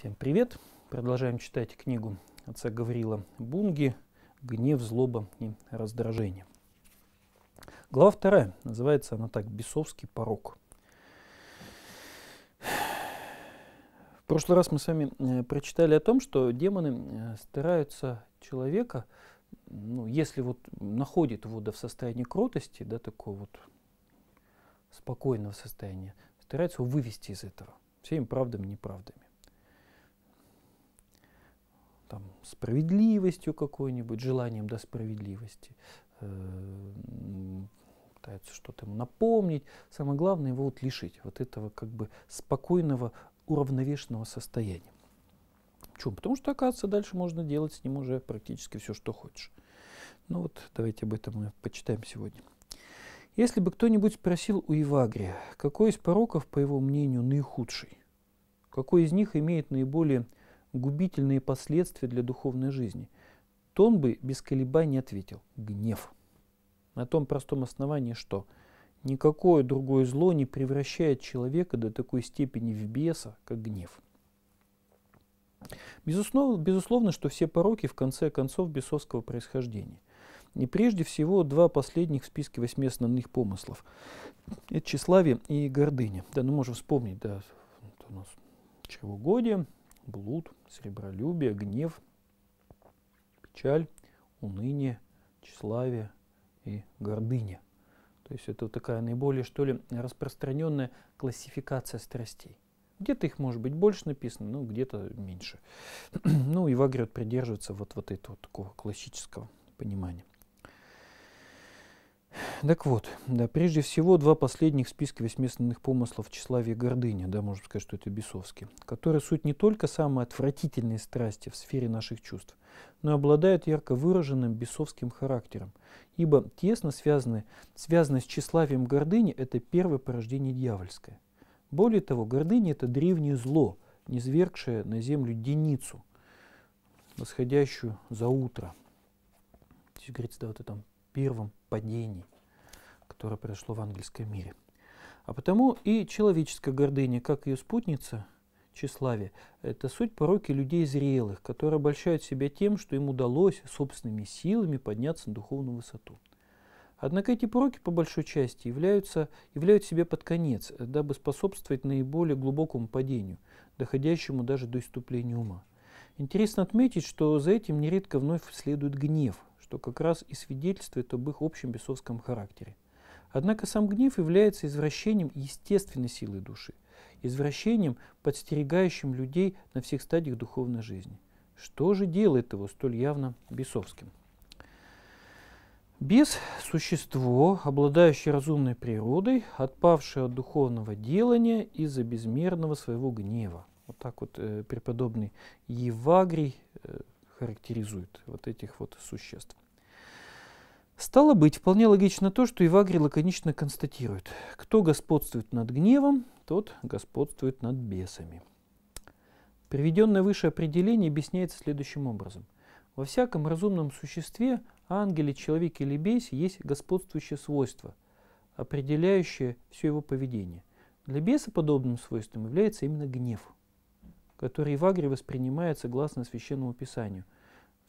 Всем привет! Продолжаем читать книгу отца Гаврила Бунги «Гнев, злоба и раздражение». Глава вторая. Называется она так «Бесовский порог». В прошлый раз мы с вами э, прочитали о том, что демоны э, стараются человека, ну, если вот находит его да, в состоянии кротости, да, такого вот спокойного состояния, стараются его вывести из этого всеми правдами и неправдами там, справедливостью какой-нибудь, желанием до справедливости, э, пытается что-то ему напомнить. Самое главное его вот лишить вот этого как бы спокойного, уравновешенного состояния. Почему? Потому что, оказывается, дальше можно делать с ним уже практически все, что хочешь. Ну вот, давайте об этом мы почитаем сегодня. Если бы кто-нибудь спросил у Ивагрия, какой из пороков, по его мнению, наихудший, какой из них имеет наиболее губительные последствия для духовной жизни, то он бы без колебаний ответил – гнев. На том простом основании, что никакое другое зло не превращает человека до такой степени в беса, как гнев. Безусловно, безусловно, что все пороки в конце концов бесовского происхождения. И прежде всего два последних в списке восьми основных помыслов. Это тщеславие и гордыня. Да, ну можем вспомнить, да, у нас чревоугодие, блуд, сребролюбие, гнев, печаль, уныние, тщеславие и гордыня. То есть это такая наиболее, что ли, распространенная классификация страстей. Где-то их может быть больше написано, но где-то меньше. ну и Вагрет придерживается вот, вот этого такого классического понимания. Так вот, да, прежде всего, два последних списка списке восьместных помыслов тщеславия и гордыни, да, можно сказать, что это бесовские, которые суть не только самые отвратительные страсти в сфере наших чувств, но и обладают ярко выраженным бесовским характером, ибо тесно связаны, связаны с тщеславием гордыни – это первое порождение дьявольское. Более того, гордыня – это древнее зло, низвергшее на землю деницу, восходящую за утро. Здесь говорится да, вот о этом первом падении – которое произошло в ангельском мире. А потому и человеческая гордыня, как ее спутница, тщеславие, это суть пороки людей зрелых, которые обольщают себя тем, что им удалось собственными силами подняться на духовную высоту. Однако эти пороки, по большой части, являются, являются себе под конец, дабы способствовать наиболее глубокому падению, доходящему даже до иступления ума. Интересно отметить, что за этим нередко вновь следует гнев, что как раз и свидетельствует об их общем бесовском характере – Однако сам гнев является извращением естественной силы души, извращением, подстерегающим людей на всех стадиях духовной жизни. Что же делает его столь явно бесовским? Бес – существо, обладающее разумной природой, отпавшее от духовного делания из-за безмерного своего гнева. Вот так вот э, преподобный Евагрий э, характеризует вот этих вот существ. Стало быть, вполне логично то, что Ивагри лаконично констатирует, кто господствует над гневом, тот господствует над бесами. Приведенное выше определение объясняется следующим образом. Во всяком разумном существе, ангеле, человеке или бесе, есть господствующее свойство, определяющее все его поведение. Для беса подобным свойством является именно гнев, который Ивагри воспринимает согласно Священному Писанию –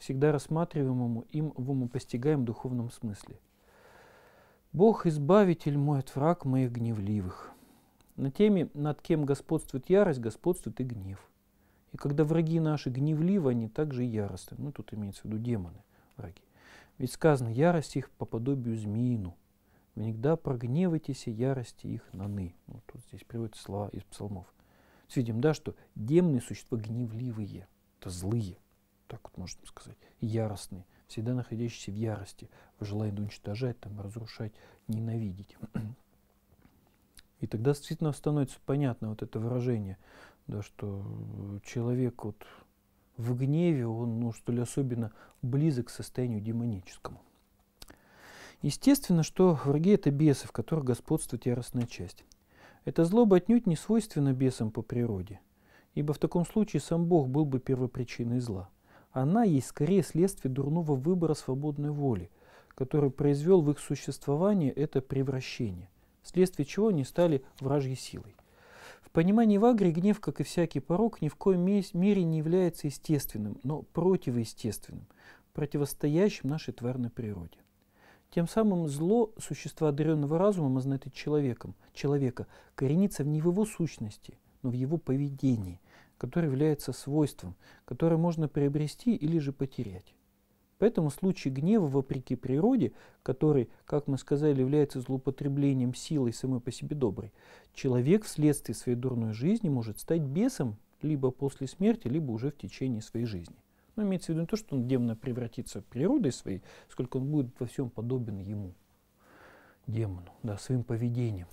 всегда рассматриваемому им в умопостигаем духовном смысле. «Бог, избавитель мой от враг моих гневливых». На теме «Над кем господствует ярость, господствует и гнев». И когда враги наши гневливы, они также и яростны. Ну, тут имеется в виду демоны, враги. Ведь сказано, ярость их по подобию змеину. Всегда прогневайтесь и ярости их наны. Ну, вот тут здесь приводятся слова из псалмов. Видим, да, что демоны – существа гневливые, это злые так вот можно сказать, яростный, всегда находящийся в ярости, желает уничтожать, там, разрушать, ненавидеть. И тогда действительно становится понятно вот это выражение, да, что человек вот в гневе, он, ну, что ли, особенно близок к состоянию демоническому. Естественно, что враги — это бесы, в которых господствует яростная часть. Это злоба отнюдь не свойственна бесам по природе, ибо в таком случае сам Бог был бы первопричиной зла — она есть скорее следствие дурного выбора свободной воли, который произвел в их существовании это превращение, вследствие чего они стали вражьей силой. В понимании Вагри гнев, как и всякий порог, ни в коем мере не является естественным, но противоестественным, противостоящим нашей тварной природе. Тем самым зло существа одаренного разума а знает человеком, человека, коренится не в его сущности, но в его поведении – которое является свойством, которое можно приобрести или же потерять. Поэтому случай гнева, вопреки природе, который, как мы сказали, является злоупотреблением силой самой по себе доброй, человек вследствие своей дурной жизни может стать бесом либо после смерти, либо уже в течение своей жизни. Но имеется в виду не то, что он демно превратится природой своей, сколько он будет во всем подобен ему, демону, да, своим поведением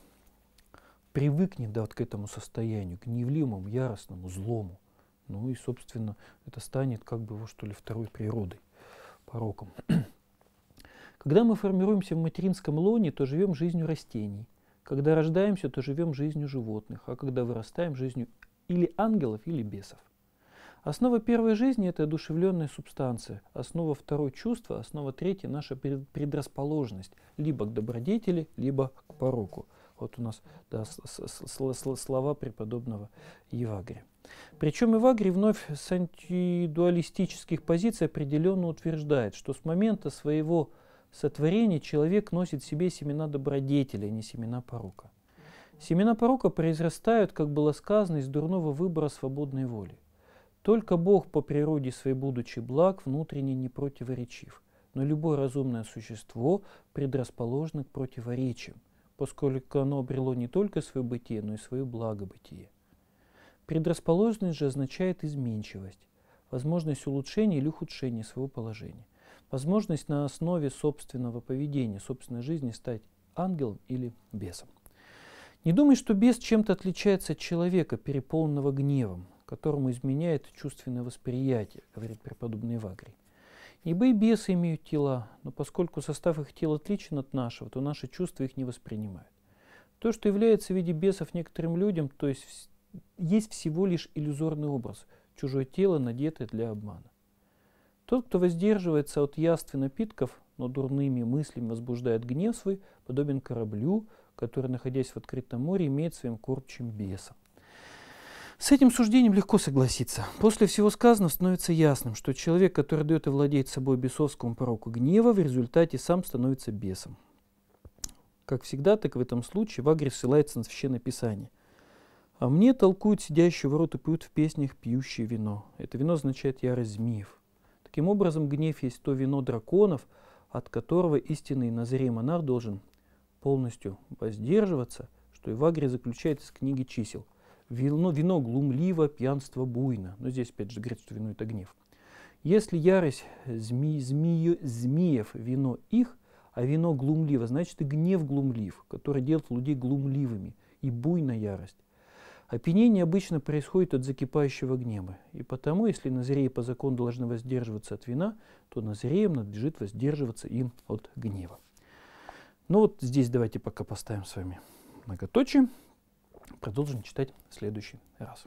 привыкнет да, вот к этому состоянию, к гневливому, яростному, злому. Ну и, собственно, это станет как бы его, что ли, второй природой, пороком. Когда мы формируемся в материнском лоне, то живем жизнью растений. Когда рождаемся, то живем жизнью животных, а когда вырастаем, жизнью или ангелов, или бесов. Основа первой жизни – это одушевленная субстанция, основа второй – чувства, основа третьей – наша предрасположенность либо к добродетели, либо к пороку – вот у нас да, слова преподобного Евагрия. Причем Евагрий вновь с антидуалистических позиций определенно утверждает, что с момента своего сотворения человек носит в себе семена добродетели, а не семена порока. Семена порока произрастают, как было сказано, из дурного выбора свободной воли. Только Бог по природе своей, будучи благ, внутренне не противоречив. Но любое разумное существо предрасположено к противоречиям поскольку оно обрело не только свое бытие, но и свое благобытие. Предрасположенность же означает изменчивость, возможность улучшения или ухудшения своего положения, возможность на основе собственного поведения, собственной жизни стать ангелом или бесом. Не думай, что бес чем-то отличается от человека, переполненного гневом, которому изменяет чувственное восприятие, говорит преподобный Вагрий. Ибо и бесы имеют тела, но поскольку состав их тел отличен от нашего, то наши чувства их не воспринимают. То, что является в виде бесов некоторым людям, то есть есть всего лишь иллюзорный образ, чужое тело, надетое для обмана. Тот, кто воздерживается от яств и напитков, но дурными мыслями возбуждает гнев свой, подобен кораблю, который, находясь в открытом море, имеет своим корчим беса. С этим суждением легко согласиться. После всего сказанного становится ясным, что человек, который дает и владеет собой бесовскому пороку гнева, в результате сам становится бесом. Как всегда, так в этом случае Вагрис ссылается на Священное Писание. «А мне толкуют сидящие ворот и пьют в песнях пьющее вино. Это вино означает ярость змеев. Таким образом, гнев есть то вино драконов, от которого истинный Назарей монарх должен полностью воздерживаться, что и Ивагри заключает из книги чисел – Вино, ну, вино глумливо, пьянство буйно. Но здесь, опять же, говорит, что вино – это гнев. Если ярость зми, змею, змеев, вино их, а вино глумливо, значит и гнев глумлив, который делает людей глумливыми, и буйна ярость. Опьянение обычно происходит от закипающего гнева, и потому, если назреи по закону должны воздерживаться от вина, то назреям надлежит воздерживаться им от гнева. Ну вот здесь давайте пока поставим с вами многоточие продолжим читать в следующий раз.